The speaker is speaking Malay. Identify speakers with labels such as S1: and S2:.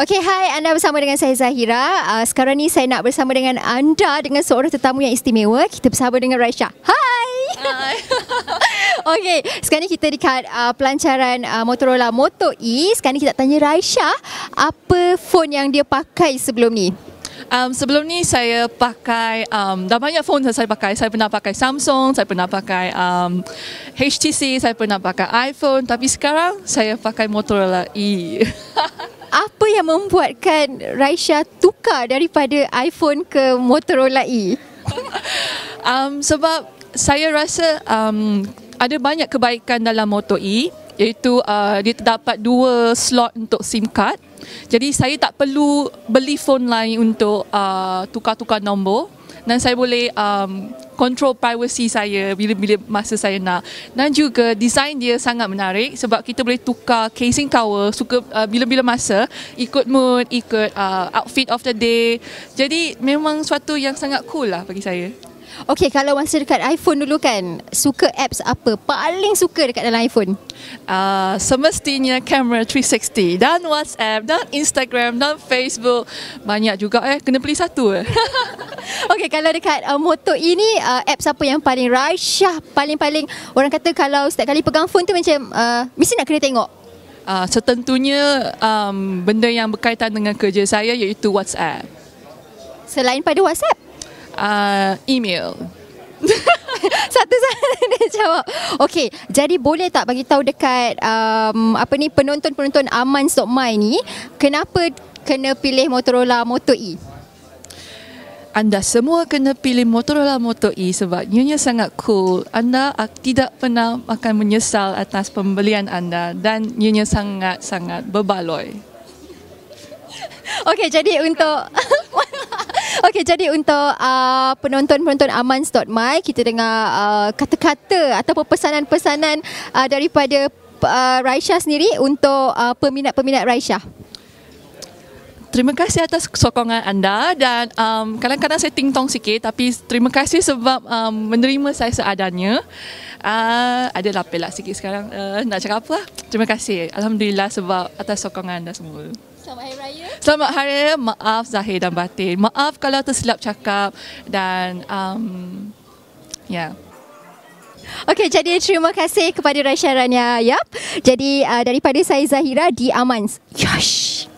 S1: Okay, hai anda bersama dengan saya Zahira. Uh, sekarang ni saya nak bersama dengan anda dengan seorang tetamu yang istimewa. Kita bersama dengan Raisha. Hai! Hai! okay, sekarang ni kita dekat uh, pelancaran uh, Motorola Moto E. Sekarang ni kita tanya Raisha apa phone yang dia pakai sebelum ni? Um, sebelum ni saya pakai, um, dah banyak phone yang saya
S2: pakai. Saya pernah pakai Samsung, saya pernah pakai um, HTC, saya pernah pakai iPhone.
S1: Tapi sekarang saya pakai Motorola
S2: E. yang
S1: membuatkan Raisha tukar daripada iPhone ke Motorola E?
S2: um, sebab saya rasa um, ada banyak kebaikan dalam Moto E iaitu uh, dia terdapat dua slot untuk SIM card. Jadi saya tak perlu beli phone lain untuk uh, tukar-tukar nombor dan saya boleh um, control privacy saya bila-bila masa saya nak dan juga design dia sangat menarik sebab kita boleh tukar casing cover suka uh, bila-bila masa ikut mood ikut uh, outfit of the day jadi memang suatu yang sangat cool lah bagi saya
S1: Okay, kalau masa dekat iPhone dulu kan, suka apps apa? Paling suka dekat dalam iPhone? Uh, semestinya camera 360 dan
S2: WhatsApp dan Instagram
S1: dan Facebook. Banyak juga eh, kena beli satu eh. Okay, kalau dekat uh, Moto ini uh, apps apa yang paling rasyah paling-paling orang kata kalau setiap kali pegang phone tu macam uh, mesti nak kena tengok.
S2: Uh, setentunya um, benda yang berkaitan dengan kerja saya
S1: iaitu WhatsApp. Selain pada WhatsApp? Uh, email. Satu sahaja dia jawab. Okey, jadi boleh tak bagi tahu dekat um, apa ni penonton-penonton Aman Sok ni kenapa kena pilih Motorola Moto E? anda semua kena pilih Motorola Moto
S2: E sebab ianya sangat cool. Anda ah, tidak pernah akan menyesal atas pembelian anda dan ianya sangat-sangat berbaloi.
S1: Okey, jadi untuk Okey, jadi untuk uh, penonton-penonton amans.my kita dengar uh, kata-kata atau pesanan-pesanan uh, daripada uh, Raisha sendiri untuk uh, peminat-peminat Raisha
S2: terima kasih atas sokongan anda dan um, kadang-kadang saya ting-tong sikit tapi terima kasih sebab um, menerima saya seadanya. Uh, ada lapel lah sikit sekarang uh, nak cakap apa lah. Terima kasih. Alhamdulillah sebab atas sokongan anda semua. Selamat Hari Raya. Selamat Hari Raya. Maaf Zahir dan Batin. Maaf kalau tersilap cakap dan um,
S1: ya. Yeah. Okey, jadi terima kasih kepada Rasha Rania. Yap. Jadi uh, daripada saya Zahira di Amans. Yosh.